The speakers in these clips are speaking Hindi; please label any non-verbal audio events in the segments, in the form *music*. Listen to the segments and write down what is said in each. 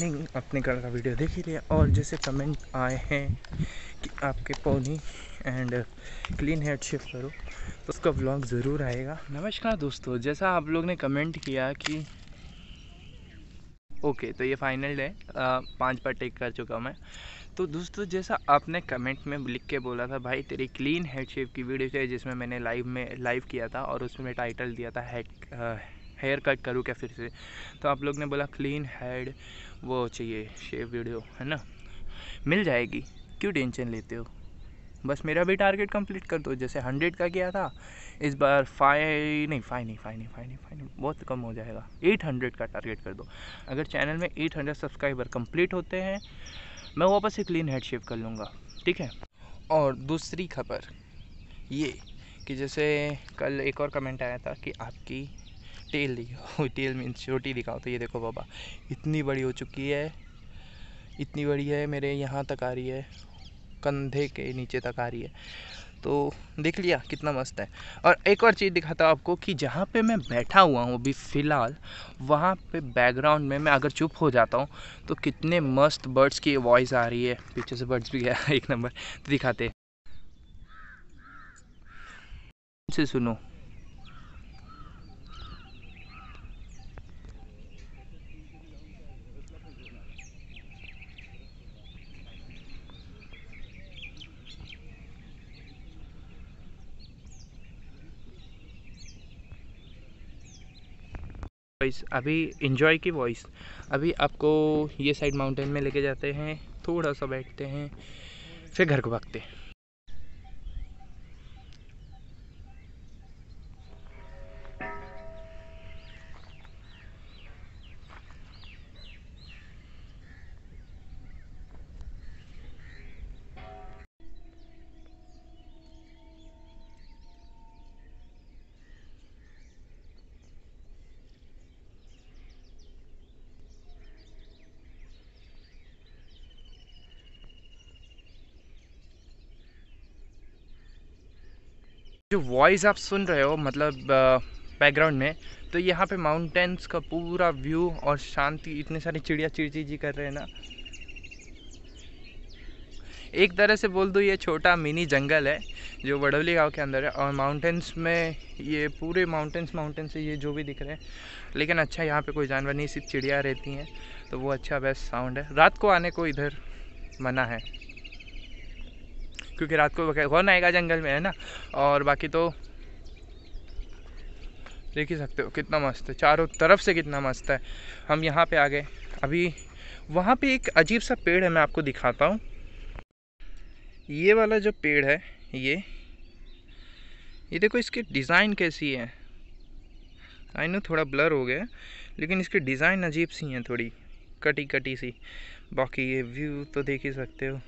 मॉर्निंग अपने कल का वीडियो देख ही लिया और जैसे कमेंट आए हैं कि आपके pony and clean head shift करो तो उसका ब्लॉग ज़रूर आएगा नमस्कार दोस्तों जैसा आप लोग ने कमेंट किया कि ओके तो ये फाइनल डे पांच बार टेक कर चुका हूँ मैं तो दोस्तों जैसा आपने कमेंट में लिख के बोला था भाई तेरी क्लीन हेड शेप की वीडियो चाहिए जिसमें मैंने लाइव में लाइव किया था और उसमें टाइटल दिया था हेड हेयर कट करूँ क्या फिर से तो आप लोग ने बोला क्लीन हेड वो चाहिए शेव वीडियो है ना मिल जाएगी क्यों टेंशन लेते हो बस मेरा भी टारगेट कंप्लीट कर दो जैसे हंड्रेड का किया था इस बार फाइव नहीं फाइव नहीं फाइव नहीं फाइव नहीं फाइव नहीं बहुत कम हो जाएगा एट हंड्रेड का टारगेट कर दो अगर चैनल में एट हंड्रेड सब्सक्राइबर कंप्लीट होते हैं मैं वापस एक क्लीन हेड शेव कर लूँगा ठीक है और दूसरी खबर ये कि जैसे कल एक और कमेंट आया था कि आपकी टेल दिखाओ टेल मीन छोटी दिखाओ तो ये देखो बाबा इतनी बड़ी हो चुकी है इतनी बड़ी है मेरे यहाँ तक आ रही है कंधे के नीचे तक आ रही है तो देख लिया कितना मस्त है और एक और चीज़ दिखाता हूँ आपको कि जहाँ पे मैं बैठा हुआ हूँ अभी फ़िलहाल वहाँ पे बैकग्राउंड में मैं अगर चुप हो जाता हूँ तो कितने मस्त बर्ड्स की वॉइस आ रही है पीछे से बर्ड्स भी गया *laughs* एक नंबर तो दिखाते से सुनो वॉइस अभी इंजॉय की वॉइस अभी आपको ये साइड माउंटेन में लेके जाते हैं थोड़ा सा बैठते हैं फिर घर को भागते हैं जो वॉइस आप सुन रहे हो मतलब बैकग्राउंड में तो यहाँ पे माउंटेन्स का पूरा व्यू और शांति इतने सारी चिड़िया चिड़चिड़ी कर रहे हैं ना एक तरह से बोल दो ये छोटा मिनी जंगल है जो बड़ौली गांव के अंदर है और माउंटेन्स में ये पूरे माउंटेन्स माउंटेन्स से ये जो भी दिख रहे हैं लेकिन अच्छा यहाँ पे कोई जानवर नहीं सिर्फ चिड़िया रहती हैं तो वो अच्छा बेस्ट साउंड है रात को आने को इधर मना है क्योंकि रात को कौन आएगा जंगल में है ना और बाकी तो देख ही सकते हो कितना मस्त है चारों तरफ से कितना मस्त है हम यहाँ पे आ गए अभी वहाँ पे एक अजीब सा पेड़ है मैं आपको दिखाता हूँ ये वाला जो पेड़ है ये ये देखो इसकी डिज़ाइन कैसी है आई नो थोड़ा ब्लर हो गया लेकिन इसकी डिज़ाइन अजीब सी है थोड़ी कटी कटी सी बाकी ये व्यू तो देख ही सकते हो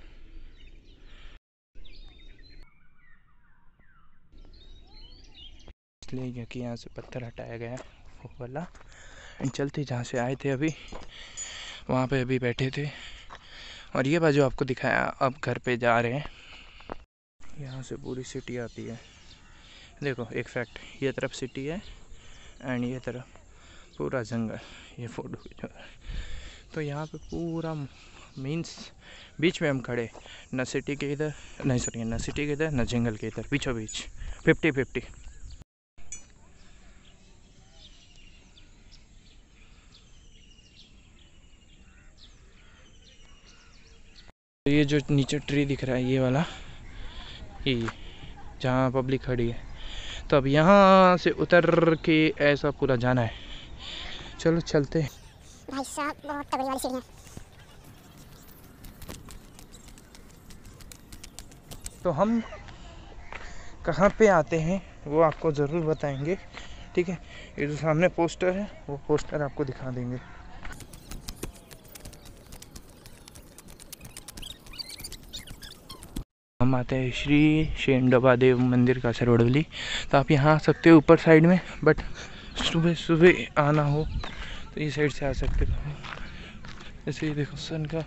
इसलिए क्योंकि यहाँ से पत्थर हटाया गया है वो वाला चलते जहाँ से आए थे अभी वहाँ पे अभी बैठे थे और ये बाजू आपको दिखाया अब घर पे जा रहे हैं यहाँ से पूरी सिटी आती है देखो एक फैक्ट ये तरफ सिटी है एंड ये तरफ पूरा जंगल ये फोटो खिंच तो यहाँ पे पूरा मीन्स बीच में हम खड़े न सिटी के इधर नहीं सॉरी न सिटी के इधर न जंगल के इधर बीचों बीच फिफ्टी फिफ्टी तो ये जो नीचे ट्री दिख रहा है ये वाला ये जहाँ पब्लिक खड़ी है तो अब यहाँ से उतर के ऐसा पूरा जाना है चलो चलते हैं तो हम कहाँ पे आते हैं वो आपको ज़रूर बताएंगे ठीक है ये जो सामने पोस्टर है वो पोस्टर आपको दिखा देंगे हम आते हैं श्री डबा देव मंदिर का सरोडवली तो आप यहाँ आ सकते हो ऊपर साइड में बट सुबह सुबह आना हो तो इस साइड से आ सकते हो ऐसे ही देखो सन का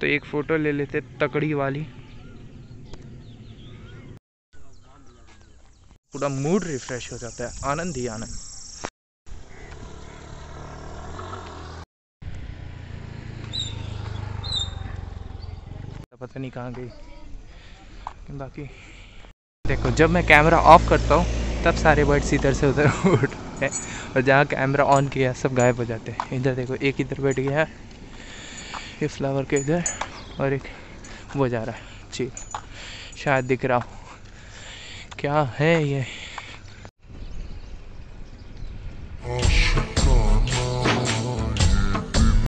तो एक फ़ोटो ले लेते तकड़ी वाली पूरा मूड रिफ्रेश हो जाता है आनंद ही आनंद पता नहीं कहाँ गई बाकी देखो जब मैं कैमरा ऑफ करता हूँ तब सारे बर्ड्स इधर से उधर उठते हैं और जहाँ कैमरा ऑन किया सब गायब हो जाते हैं इधर देखो एक इधर बैठ गया है ये फ्लावर के इधर और एक वो जा रहा है चील शायद दिख रहा हूँ क्या है ये